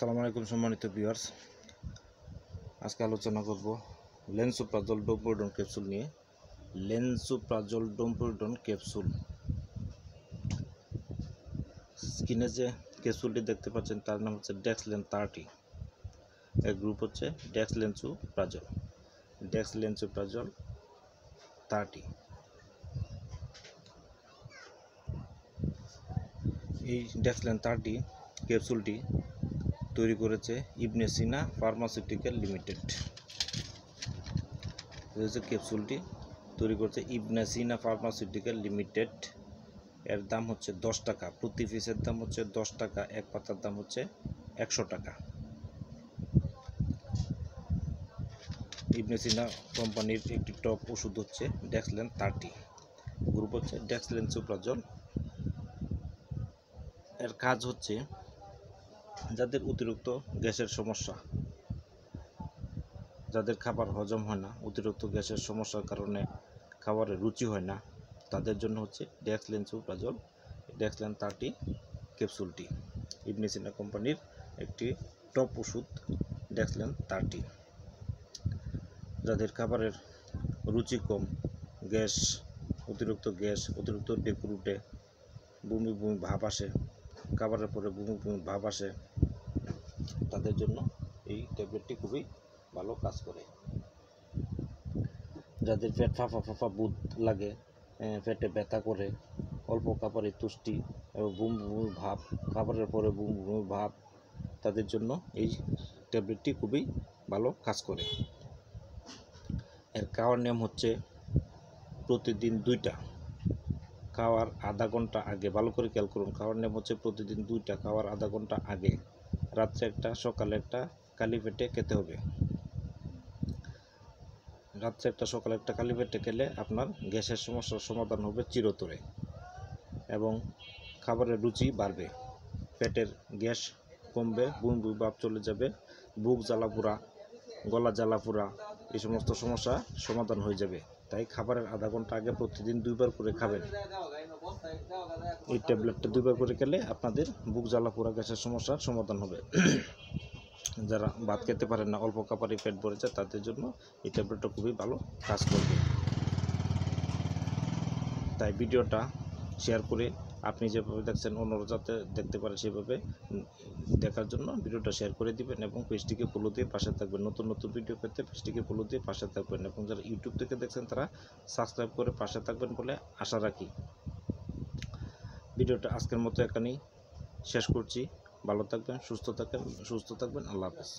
সালাম আলাইকুম সম্মানিত ভিউয়ার্স আজকে আলোচনা করব প্রাজল ডোমপোডন ক্যাপসুল নিয়ে প্রাজল ডোমপোডন ক্যাপসুল স্কিনে যে ক্যাপসুলটি দেখতে পাচ্ছেন তার নাম হচ্ছে ডেক্স লেন থার্টি এর গ্রুপ হচ্ছে ডেক্স লেন্সু প্রাজল ডেক্স লেন্সু প্রাজল থার্টি এই ডেক্স লেন থার্টি ক্যাপসুলটি তৈরি করেছে ইবনে সিনা ফার্মাসিউটিক্যাল লিমিটেড হচ্ছে ক্যাপসুলটি তৈরি করেছে ইবনে সিনা ফার্মাসিউটিক্যাল লিমিটেড এর দাম হচ্ছে দশ টাকা প্রতি পিসের দাম হচ্ছে দশ টাকা এক পাতার দাম হচ্ছে একশো টাকা ইবনে সিনা কোম্পানির একটি টপ ওষুধ হচ্ছে ডেক্সলেন থার্টি গ্রুপ হচ্ছে ডেক্সলেন সুপ্রাজল এর কাজ হচ্ছে যাদের অতিরিক্ত গ্যাসের সমস্যা যাদের খাবার হজম হয় না অতিরিক্ত গ্যাসের সমস্যার কারণে খাবারের রুচি হয় না তাদের জন্য হচ্ছে ড্যাক্সলেন সুপ্রাজল ডেক্সলেন থার্টি ক্যাপসুলটি ইবনেসিনা কোম্পানির একটি টপ ওষুধ ডেক্সলেন থার্টি যাদের খাবারের রুচি কম গ্যাস অতিরিক্ত গ্যাস অতিরিক্ত ডেকুরুটে বমি বমি ভাব আসে খাবারের পরে বমি বমি ভাব আসে তাদের জন্য এই ট্যাবলেটটি খুবই ভালো কাজ করে যাদের পেট ফাঁফা ফাঁফা বুধ লাগে পেটে ব্যথা করে অল্প খাবারে তুষ্টি এবং বুম বুমি ভাব খাবারের পরে বুম বুমি ভাব তাদের জন্য এই ট্যাবলেটটি খুবই ভালো কাজ করে এর খাওয়ার নিয়ম হচ্ছে প্রতিদিন দুইটা খাওয়ার আধা ঘন্টা আগে ভালো করে খেয়াল করুন খাওয়ার নিয়ম হচ্ছে প্রতিদিন দুইটা খাওয়ার আধা ঘন্টা আগে রাত্রে একটা সকালে একটা কালি পেটে খেতে হবে রাত্রে একটা সকালে একটা কালি পেটে খেলে আপনার গ্যাসের সমস্যার সমাধান হবে চিরতরে এবং খাবারের রুচি বাড়বে পেটের গ্যাস কমবে বুন বুই ভাব চলে যাবে বুক জ্বালা পোড়া গলা জ্বালা পোড়া এই সমস্ত সমস্যা সমাধান হয়ে যাবে তাই খাবারের আধা ঘন্টা আগে প্রতিদিন দুইবার করে খাবেন এই ট্যাবলেটটা দুবার করে খেলে আপনাদের বুক জ্বালা পোড়া গ্যাসের সমস্যার সমাধান হবে যারা ভাত খেতে পারেন না অল্প কাপারে পেট ভরে যায় তাদের জন্য এই ট্যাবলেটটা খুবই ভালো কাজ করবে তাই ভিডিওটা শেয়ার করে আপনি যেভাবে দেখছেন অন্যরা যাতে দেখতে পারে সেভাবে দেখার জন্য ভিডিওটা শেয়ার করে দিবেন এবং পেজটিকে ফলো দিয়ে পাশে থাকবেন নতুন নতুন ভিডিও পেতে পেজটিকে ফলো দিয়ে পাশে থাকবেন এবং যারা ইউটিউব থেকে দেখছেন তারা সাবস্ক্রাইব করে পাশে থাকবেন বলে আশা রাখি ভিডিওটা আজকের মতো এখানেই শেষ করছি ভালো থাকবেন সুস্থ থাকবেন সুস্থ থাকবেন আল্লাহ হাফেজ